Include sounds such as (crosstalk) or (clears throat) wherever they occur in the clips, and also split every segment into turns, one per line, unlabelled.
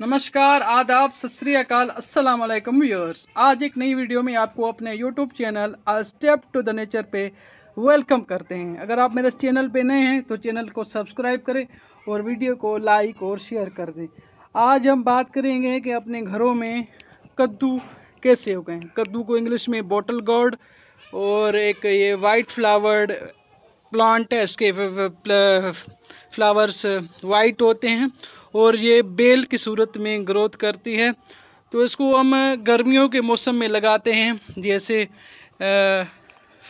नमस्कार आदाब सत असलम व्यूअर्स आज एक नई वीडियो में आपको अपने YouTube channel step to the nature पे वेलकम करते हैं अगर आप मेरे चैनल पे नए हैं तो चैनल को सब्सक्राइब करें और वीडियो को लाइक और शेयर कर दें आज हम बात करेंगे कि अपने घरों में कद्दू कैसे हो गए कद्दू को इंग्लिश में बॉटल गॉड और एक ये वाइट फ्लावर्ड प्लांट है इसके फ्लावर्स वाइट होते हैं और ये बेल की सूरत में ग्रोथ करती है तो इसको हम गर्मियों के मौसम में लगाते हैं जैसे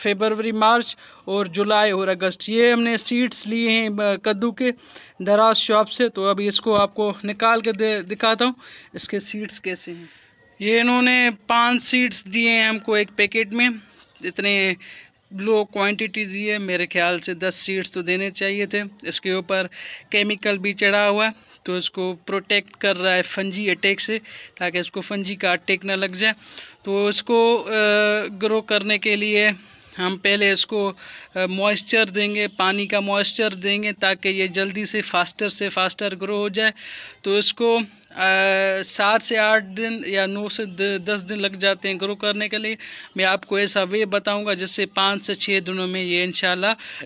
फेबरवरी मार्च और जुलाई और अगस्त ये हमने सीड्स लिए हैं कद्दू के दराज शॉप से तो अभी इसको आपको निकाल के दे दिखाता हूँ इसके सीड्स कैसे हैं ये इन्होंने पांच सीड्स दिए हैं हमको एक पैकेट में इतने लो दी है मेरे ख्याल से दस सीड्स तो देने चाहिए थे इसके ऊपर केमिकल भी चढ़ा हुआ है तो इसको प्रोटेक्ट कर रहा है फंजी अटैक से ताकि इसको फंजी का अटैक ना लग जाए तो इसको ग्रो करने के लिए हम पहले इसको मॉइस्चर देंगे पानी का मॉइस्चर देंगे ताकि ये जल्दी से फास्टर से फास्टर ग्रो हो जाए तो इसको सात से आठ दिन या नौ से दस दिन लग जाते हैं ग्रो करने के लिए मैं आपको ऐसा वे बताऊंगा जिससे पाँच से छः दिनों में ये इन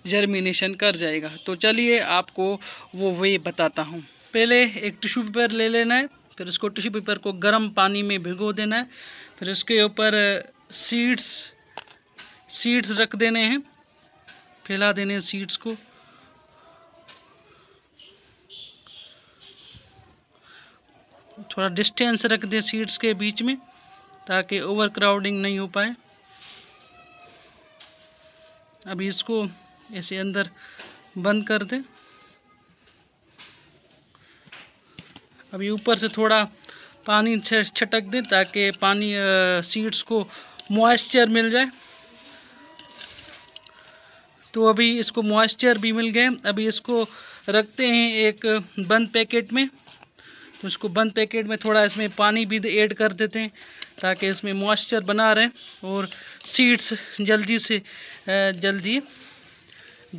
जर्मिनेशन कर जाएगा तो चलिए आपको वो वे बताता हूँ पहले एक टिशू पेपर ले लेना है फिर इसको टिशू पेपर को गर्म पानी में भिगो देना है फिर इसके ऊपर सीड्स सीड्स रख देने हैं फैला देने हैं सीड्स को थोड़ा डिस्टेंस रख दें सीड्स के बीच में ताकि ओवर क्राउडिंग नहीं हो पाए अभी इसको ऐसे अंदर बंद कर दें अभी ऊपर से थोड़ा पानी छटक दें ताकि पानी सीड्स को मॉइस्चर मिल जाए तो अभी इसको मॉइस्चर भी मिल गए अभी इसको रखते हैं एक बंद पैकेट में तो इसको बंद पैकेट में थोड़ा इसमें पानी भी ऐड कर देते हैं ताकि इसमें मॉइस्चर बना रहे और सीड्स जल्दी से जल्दी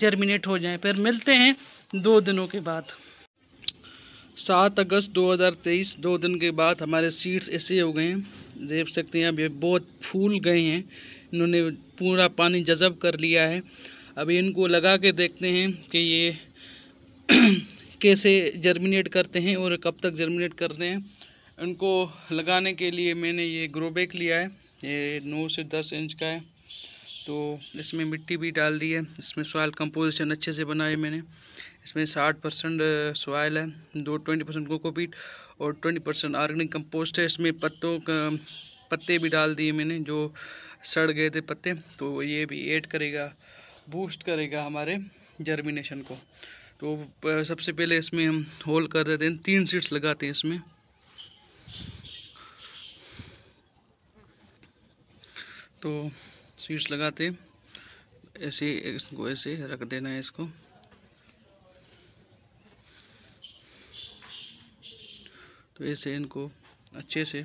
जर्मिनेट हो जाएं फिर मिलते हैं दो दिनों के बाद सात अगस्त 2023 दो दिन के बाद हमारे सीड्स ऐसे हो गए हैं देख सकते हैं अब ये बहुत फूल गए हैं इन्होंने पूरा पानी जज़ब कर लिया है अभी इनको लगा के देखते हैं कि ये (clears throat) कैसे जर्मिनेट करते हैं और कब तक जर्मिनेट करते हैं इनको लगाने के लिए मैंने ये ग्रोबैक लिया है ये नौ से दस इंच का है तो इसमें मिट्टी भी डाल दी है इसमें सॉयल कंपोजिशन अच्छे से बनाए मैंने इसमें साठ परसेंट सॉयल है दो ट्वेंटी परसेंट कोकोपीट और ट्वेंटी परसेंट ऑर्गेनिक कंपोस्ट है इसमें पत्तों का पत्ते भी डाल दिए मैंने जो सड़ गए थे पत्ते तो ये भी ऐड करेगा बूस्ट करेगा हमारे जर्मिनेशन को तो सबसे पहले इसमें हम होल कर देते हैं तीन सीड्स लगाते हैं इसमें तो सीड्स लगाते ऐसे इसको ऐसे रख देना है इसको तो ऐसे इनको अच्छे से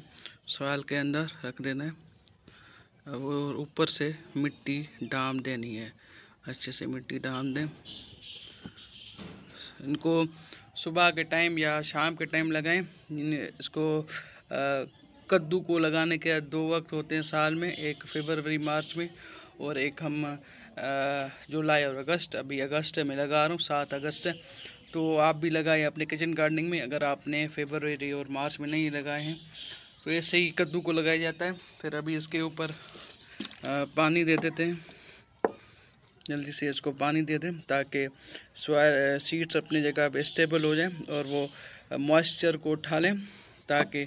सॉयल के अंदर रख देना है और ऊपर से मिट्टी डाम देनी है अच्छे से मिट्टी डाल दें इनको सुबह के टाइम या शाम के टाइम लगाएं इसको कद्दू को लगाने के दो वक्त होते हैं साल में एक फरवरी मार्च में और एक हम जुलाई और अगस्त अभी अगस्त में लगा रहा हूँ सात अगस्त तो आप भी लगाएं अपने किचन गार्डनिंग में अगर आपने फरवरी और मार्च में नहीं लगाए हैं तो ऐसे ही कद्दू को लगाया जाता है फिर अभी इसके ऊपर पानी दे देते हैं जल्दी से इसको पानी दे दें ताकि सीड्स अपनी जगह पे स्टेबल हो जाएं और वो मॉइस्चर को उठा लें ताकि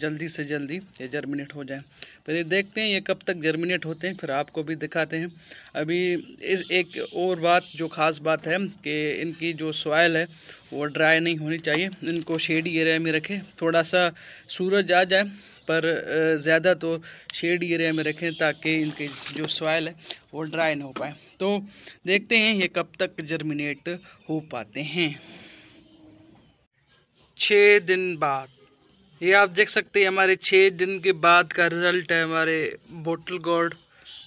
जल्दी से जल्दी ये जर्मिनेट हो जाए फिर ये देखते हैं ये कब तक जर्मिनेट होते हैं फिर आपको भी दिखाते हैं अभी इस एक और बात जो ख़ास बात है कि इनकी जो सॉयल है वो ड्राई नहीं होनी चाहिए इनको शेडी एरिया में रखें थोड़ा सा सूरज आ जाए पर ज़्यादा तो शेड एरिया में रखें ताकि इनके जो सॉयल है वो ड्राई ना हो पाए तो देखते हैं ये कब तक जर्मिनेट हो पाते हैं छः दिन बाद ये आप देख सकते हैं हमारे छः दिन के बाद का रिज़ल्ट है हमारे बोटल गॉड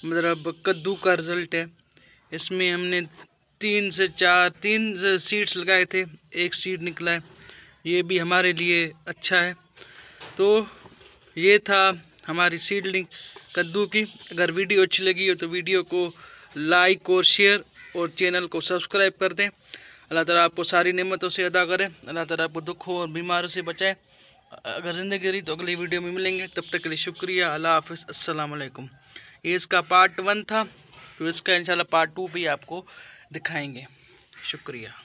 मतलब कद्दू का रिज़ल्ट है इसमें हमने तीन से चार तीन सीड्स लगाए थे एक सीड निकला है ये भी हमारे लिए अच्छा है तो ये था हमारी सीडलिंग कद्दू की अगर वीडियो अच्छी लगी हो तो वीडियो को लाइक और शेयर और चैनल को सब्सक्राइब कर दें अल्लाह ताला आपको सारी नेमतों से अदा करें अल्लाह ताला आपको दुखों और बीमारों से बचाए अगर ज़िंदगी रही तो अगली वीडियो में मिलेंगे तब तक के लिए शुक्रिया अल्लाह हाफिज़ असलकम ये इसका पार्ट वन था तो इसका इंशाल्लाह पार्ट टू भी आपको दिखाएंगे शुक्रिया